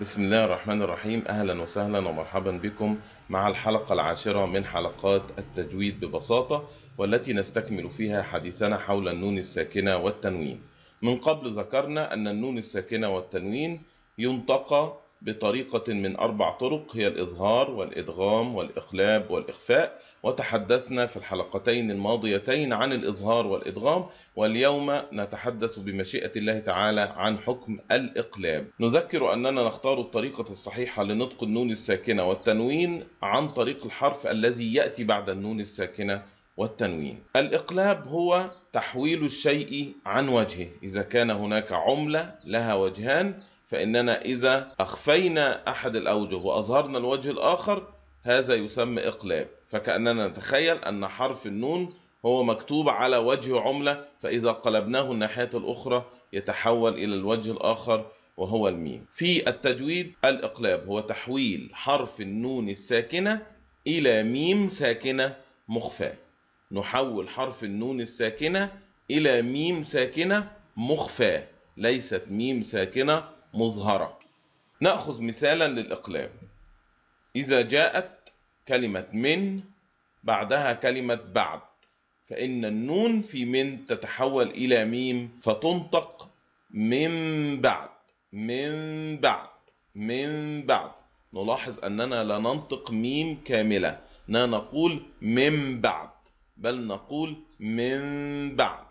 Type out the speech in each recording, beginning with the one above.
بسم الله الرحمن الرحيم أهلا وسهلا ومرحبا بكم مع الحلقة العاشرة من حلقات التجويد ببساطة والتي نستكمل فيها حديثنا حول النون الساكنة والتنوين من قبل ذكرنا أن النون الساكنة والتنوين ينطق بطريقة من أربع طرق هي الإظهار والإدغام والإقلاب والإخفاء وتحدثنا في الحلقتين الماضيتين عن الإظهار والإدغام واليوم نتحدث بمشيئة الله تعالى عن حكم الإقلاب نذكر أننا نختار الطريقة الصحيحة لنطق النون الساكنة والتنوين عن طريق الحرف الذي يأتي بعد النون الساكنة والتنوين الإقلاب هو تحويل الشيء عن وجهه إذا كان هناك عملة لها وجهان فإننا إذا أخفينا أحد الأوجه وأظهرنا الوجه الآخر هذا يسمى إقلاب فكأننا نتخيل أن حرف النون هو مكتوب على وجه عملة فإذا قلبناه الناحية الأخرى يتحول إلى الوجه الآخر وهو الميم في التجويد الإقلاب هو تحويل حرف النون الساكنة إلى ميم ساكنة مخفاة نحول حرف النون الساكنة إلى ميم ساكنة مخفاة ليست ميم ساكنة مظهرة نأخذ مثالا للإقلام إذا جاءت كلمة من بعدها كلمة بعد فإن النون في من تتحول إلى ميم فتنطق من بعد من بعد من بعد نلاحظ أننا لا ننطق ميم كاملة لا نقول من بعد بل نقول من بعد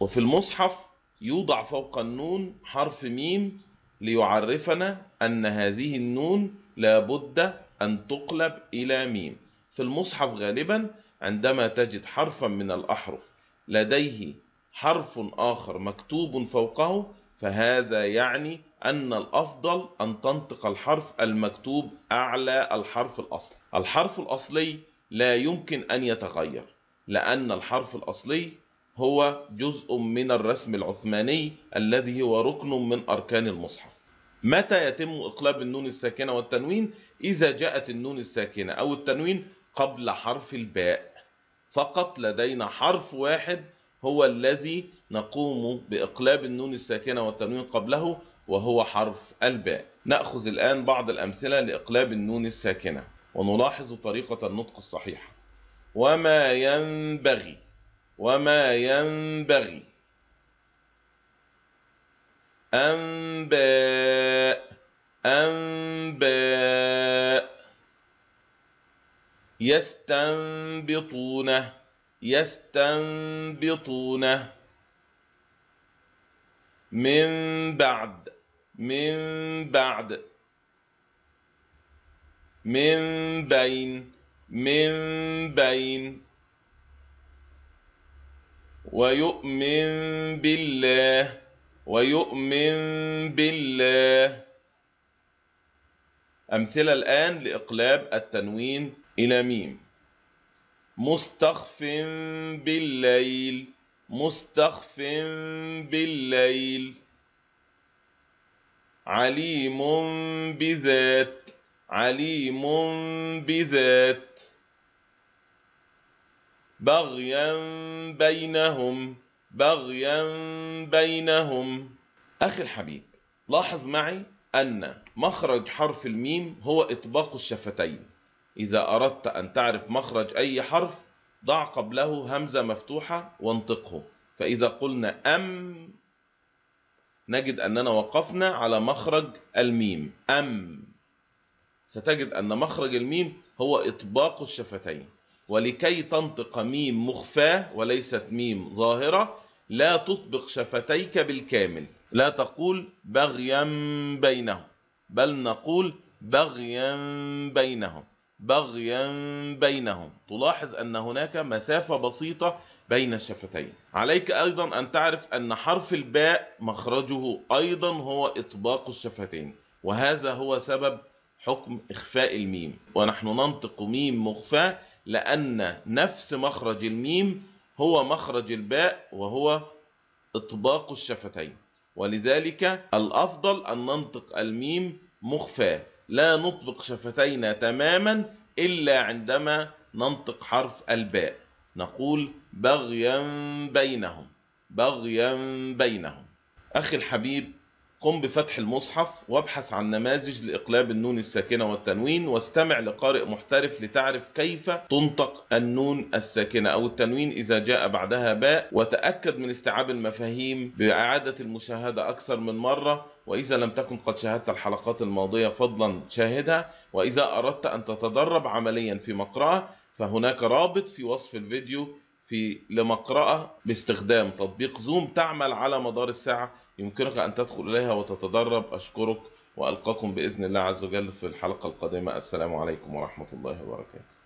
وفي المصحف يوضع فوق النون حرف ميم ليعرفنا أن هذه النون لابد أن تقلب إلى ميم في المصحف غالبا عندما تجد حرفا من الأحرف لديه حرف آخر مكتوب فوقه فهذا يعني أن الأفضل أن تنطق الحرف المكتوب أعلى الحرف الأصلي الحرف الأصلي لا يمكن أن يتغير لأن الحرف الأصلي هو جزء من الرسم العثماني الذي هو ركن من أركان المصحف متى يتم إقلاب النون الساكنة والتنوين؟ إذا جاءت النون الساكنة أو التنوين قبل حرف الباء فقط لدينا حرف واحد هو الذي نقوم بإقلاب النون الساكنة والتنوين قبله وهو حرف الباء نأخذ الآن بعض الأمثلة لإقلاب النون الساكنة ونلاحظ طريقة النطق الصحيحة وما ينبغي وما ينبغي أنباء أنباء يستنبطونه يستنبطونه من بعد من بعد من بين من بين ويؤمن بالله ويؤمن بالله أمثلة الآن لإقلاب التنوين إلى ميم مستخف بالليل مستخف بالليل عليم بذات عليم بذات بغيا بينهم بغيا بينهم أخي الحبيب لاحظ معي أن مخرج حرف الميم هو إطباق الشفتين إذا أردت أن تعرف مخرج أي حرف ضع قبله همزة مفتوحة وانطقه فإذا قلنا أم نجد أننا وقفنا على مخرج الميم أم ستجد أن مخرج الميم هو إطباق الشفتين ولكي تنطق ميم مخفاة وليست ميم ظاهرة لا تطبق شفتيك بالكامل لا تقول بغيا بينهم بل نقول بغيا بينهم بغيا بينهم تلاحظ أن هناك مسافة بسيطة بين الشفتين عليك أيضا أن تعرف أن حرف الباء مخرجه أيضا هو إطباق الشفتين وهذا هو سبب حكم إخفاء الميم ونحن ننطق ميم مخفاة لأن نفس مخرج الميم هو مخرج الباء وهو إطباق الشفتين ولذلك الأفضل أن ننطق الميم مخفاة لا نطبق شفتينا تماما إلا عندما ننطق حرف الباء نقول بغيا بينهم بغيا بينهم أخي الحبيب قم بفتح المصحف وابحث عن نماذج لإقلاب النون الساكنة والتنوين واستمع لقارئ محترف لتعرف كيف تنطق النون الساكنة أو التنوين إذا جاء بعدها باء وتأكد من استيعاب المفاهيم بإعادة المشاهدة أكثر من مرة وإذا لم تكن قد شاهدت الحلقات الماضية فضلا شاهدها وإذا أردت أن تتدرب عمليا في مقرأة فهناك رابط في وصف الفيديو في لمقرأة باستخدام تطبيق زوم تعمل على مدار الساعة يمكنك أن تدخل إليها وتتدرب أشكرك وألقاكم بإذن الله عز وجل في الحلقة القادمة السلام عليكم ورحمة الله وبركاته